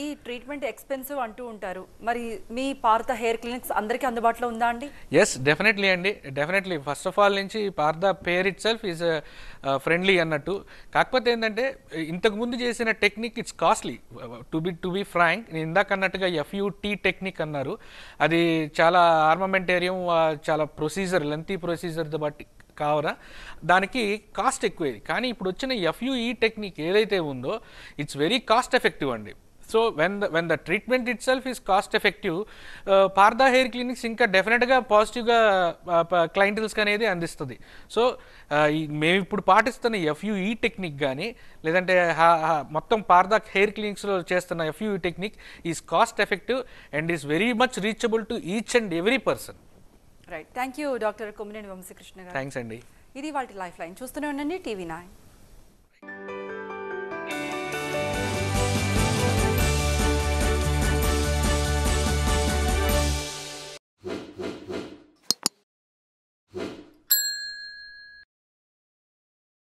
ఈ treatment expensive అంటూ ఉంటారు మరి మీ పార్త హెయిర్ క్లినిక్స్ అందరికీ అందుబాటులో ఉందా అండి ఎస్ డెఫినెట్లీ అండి డెఫినెట్లీ ఫస్ట్ ఆఫ్ ఆల్ నుంచి పార్త పేర్ ఇట్ సెల్ఫ్ ఈజ్ ఫ్రెండ్లీ అన్నట్టు కాకపోతే ఏంటంటే ఇంతకుముందు చేసిన technique it's costly to be to be frank నేను ఇందాక అన్నట్టుగా ఎఫ్యూటీ టెక్నిక్ అన్నారు అది చాలా ఆర్మమెంటేరియం uh, చాలా ప్రొసీజర్ లెంతీ ప్రొసీజర్ బట్టి కావరా దానికి కాస్ట్ ఎక్కువేది కానీ ఇప్పుడు వచ్చిన ఎఫ్యూఈ టెక్నిక్ e ఏదైతే ఉందో ఇట్స్ వెరీ కాస్ట్ ఎఫెక్టివ్ అండి so when when the treatment itself is cost effective Partha hair clinics ఇంకా డెఫినెట్గా పాజిటివ్గా క్లయింటల్స్కి అనేది అందిస్తుంది సో uh, మేము ఇప్పుడు పాటిస్తున్న ఈ టెక్నిక్ కానీ లేదంటే మొత్తం పార్దా హెయిర్ క్లినిక్స్లో చేస్తున్న FUE technique is cost effective and is very much reachable to each and every person right thank you doctor Kommineni Vamsikrishna thanks అండి ఇది వాటి లైఫ్ లైన్ చూస్తూనే ఉండండి టీవీ నైన్